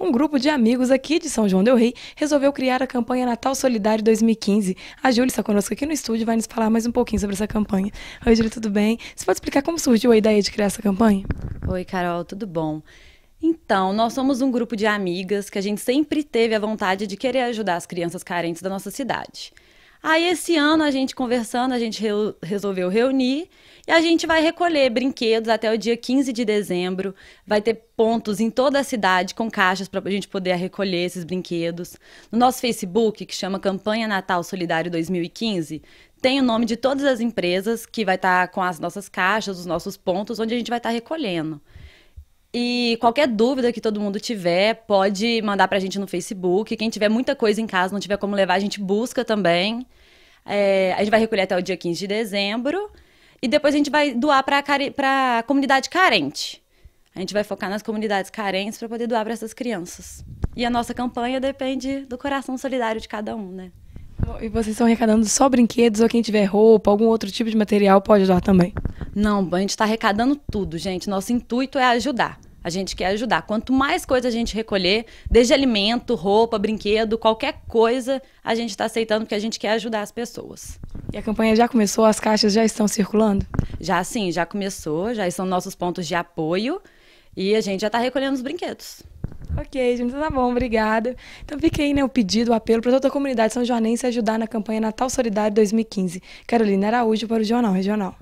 Um grupo de amigos aqui de São João del Rei resolveu criar a campanha Natal Solidário 2015. A Júlia está conosco aqui no estúdio e vai nos falar mais um pouquinho sobre essa campanha. Oi, Júlia, tudo bem? Você pode explicar como surgiu a ideia de criar essa campanha? Oi, Carol, tudo bom? Então, nós somos um grupo de amigas que a gente sempre teve a vontade de querer ajudar as crianças carentes da nossa cidade. Aí esse ano a gente conversando, a gente resolveu reunir e a gente vai recolher brinquedos até o dia 15 de dezembro. Vai ter pontos em toda a cidade com caixas para a gente poder recolher esses brinquedos. No nosso Facebook, que chama Campanha Natal Solidário 2015, tem o nome de todas as empresas que vai estar tá com as nossas caixas, os nossos pontos, onde a gente vai estar tá recolhendo. E qualquer dúvida que todo mundo tiver, pode mandar pra gente no Facebook. Quem tiver muita coisa em casa, não tiver como levar, a gente busca também. É, a gente vai recolher até o dia 15 de dezembro. E depois a gente vai doar para a comunidade carente. A gente vai focar nas comunidades carentes para poder doar para essas crianças. E a nossa campanha depende do coração solidário de cada um, né? E vocês estão arrecadando só brinquedos ou quem tiver roupa, algum outro tipo de material pode doar também? Não, a gente está arrecadando tudo, gente. Nosso intuito é ajudar. A gente quer ajudar. Quanto mais coisa a gente recolher, desde alimento, roupa, brinquedo, qualquer coisa, a gente está aceitando porque a gente quer ajudar as pessoas. E a campanha já começou? As caixas já estão circulando? Já sim, já começou, já são nossos pontos de apoio e a gente já está recolhendo os brinquedos. Ok, gente, tá bom, obrigada. Então fica aí né, o pedido, o apelo para toda a comunidade são joanense ajudar na campanha Natal Solidário 2015. Carolina Araújo para o Jornal Regional.